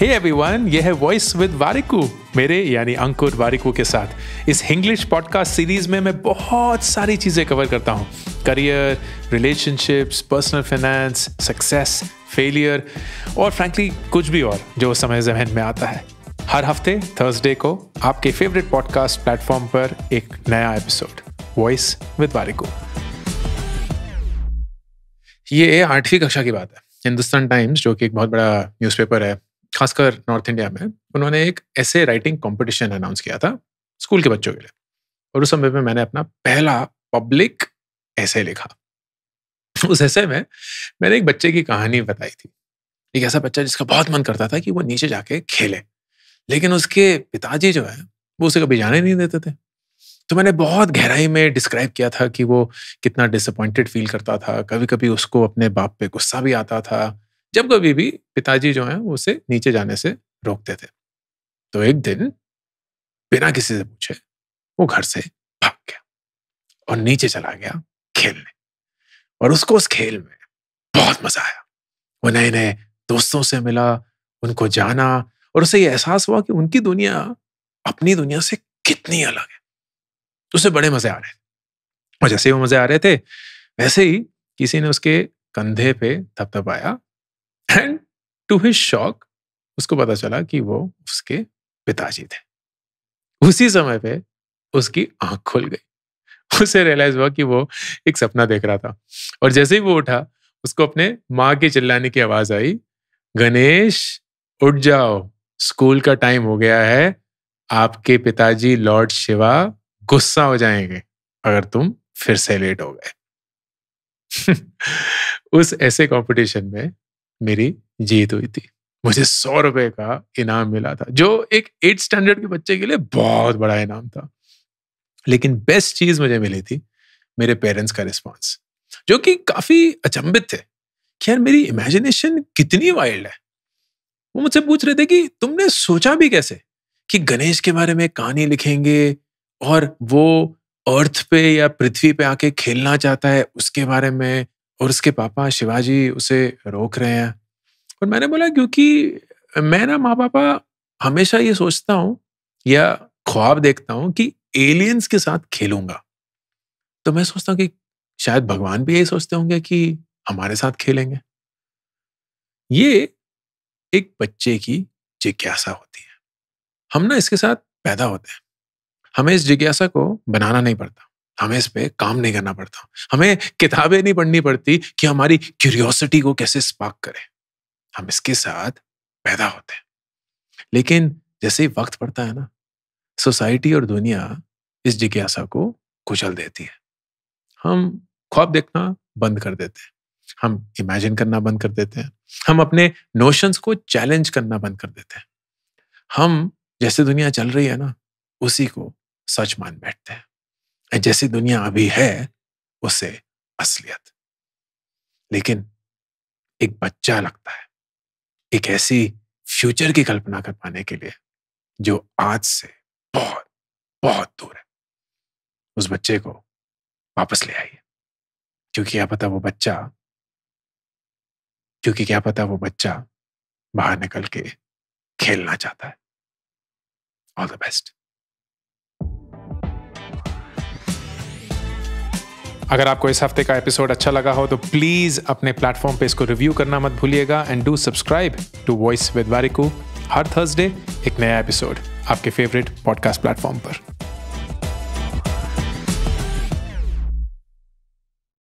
hey everyone ये है voice with Warikoo मेरे यानी अंकुर वारिकू के साथ इस हिंग्लिश पॉडकास्ट सीरीज में मैं बहुत सारी चीज़ें कवर करता हूँ career relationships personal finance success failure और फ्रैंकली कुछ भी और जो समय जहन में आता है हर हफ्ते थर्सडे को आपके फेवरेट पॉडकास्ट प्लेटफॉर्म पर एक नया एपिसोड वॉइस विद वारिकू ये आठवीं कक्षा की बात है हिंदुस्तान टाइम्स जो कि एक बहुत बड़ा न्यूज़पेपर है खासकर नॉर्थ इंडिया में उन्होंने एक ऐसे राइटिंग कॉम्पिटिशन अनाउंस किया था स्कूल के बच्चों के लिए और उस समय में मैंने अपना पहला पब्लिक ऐसे लिखा उस ऐसे में मैंने एक बच्चे की कहानी बताई थी एक ऐसा बच्चा जिसका बहुत मन करता था कि वो नीचे जाके खेले लेकिन उसके पिताजी जो है वो उसे कभी जाने नहीं देते थे तो मैंने बहुत गहराई में डिस्क्राइब किया था कि वो कितना डिसअपॉइंटेड फील करता था कभी कभी उसको अपने बाप पे गुस्सा भी आता था जब कभी भी पिताजी जो हैं वो उसे नीचे जाने से रोकते थे तो एक दिन बिना किसी से पूछे वो घर से भाग गया और नीचे चला गया खेलने और उसको उस खेल में बहुत मजा आया वो नए नए दोस्तों से मिला उनको जाना और उसे ये एहसास हुआ कि उनकी दुनिया अपनी दुनिया से कितनी अलग है उसे बड़े मजे आ रहे थे और जैसे ही वो मजे आ रहे थे वैसे ही किसी ने उसके कंधे पे थपथपाया टू हिज शॉक उसको पता चला कि वो उसके पिताजी थे उसी समय पे उसकी आंख खुल गई उसे रियलाइज हुआ कि वो एक सपना देख रहा था और जैसे ही वो उठा उसको अपने माँ के चिल्लाने की आवाज आई गणेश उठ जाओ स्कूल का टाइम हो गया है आपके पिताजी लॉर्ड शिवा गुस्सा हो जाएंगे अगर तुम फिर से लेट हो गए उस ऐसे कंपटीशन में मेरी जीत हुई थी मुझे सौ रुपए का इनाम मिला था जो एक एट स्टैंडर्ड के बच्चे के लिए बहुत बड़ा इनाम था लेकिन बेस्ट चीज मुझे मिली थी मेरे पेरेंट्स का रिस्पॉन्स जो कि काफी अचंभित थे यार मेरी इमेजिनेशन कितनी वाइल्ड है वो मुझसे पूछ रहे थे कि तुमने सोचा भी कैसे कि गणेश के बारे में कहानी लिखेंगे और वो अर्थ पे या पृथ्वी पे आके खेलना चाहता है उसके बारे में और उसके पापा शिवाजी उसे रोक रहे हैं और मैंने बोला क्योंकि मैं ना माँ पापा हमेशा ये सोचता हूँ या ख्वाब देखता हूँ कि एलियंस के साथ खेलूंगा तो मैं सोचता हूँ कि शायद भगवान भी यही सोचते होंगे कि हमारे साथ खेलेंगे ये एक बच्चे की जिज्ञासा होती है हम ना इसके साथ पैदा होते हैं हमें इस जिज्ञासा को बनाना नहीं पड़ता हमें इस पर काम नहीं करना पड़ता हमें किताबें नहीं पढ़नी पड़ती कि हमारी क्यूरियोसिटी को कैसे स्पार्क करें हम इसके साथ पैदा होते हैं लेकिन जैसे ही वक्त पड़ता है ना सोसाइटी और दुनिया इस जिज्ञासा को कुचल देती है हम ख्वाब देखना बंद कर देते हैं हम इमेजिन करना बंद कर देते हैं हम अपने नोशंस को चैलेंज करना बंद कर देते हैं हम जैसे दुनिया चल रही है ना उसी को सच मान बैठते हैं जैसी दुनिया अभी है उसे असलियत लेकिन एक बच्चा लगता है एक ऐसी फ्यूचर की कल्पना कर पाने के लिए जो आज से बहुत बहुत दूर है उस बच्चे को वापस ले आइए क्योंकि क्या पता वो बच्चा क्योंकि क्या पता वो बच्चा बाहर निकल के खेलना चाहता है ऑल द बेस्ट अगर आपको इस हफ्ते का एपिसोड अच्छा लगा हो तो प्लीज़ अपने प्लेटफॉर्म पे इसको रिव्यू करना मत भूलिएगा and do subscribe to voice with Warikoo हर थर्सडे एक नया एपिसोड आपके फेवरेट पॉडकास्ट प्लेटफॉर्म पर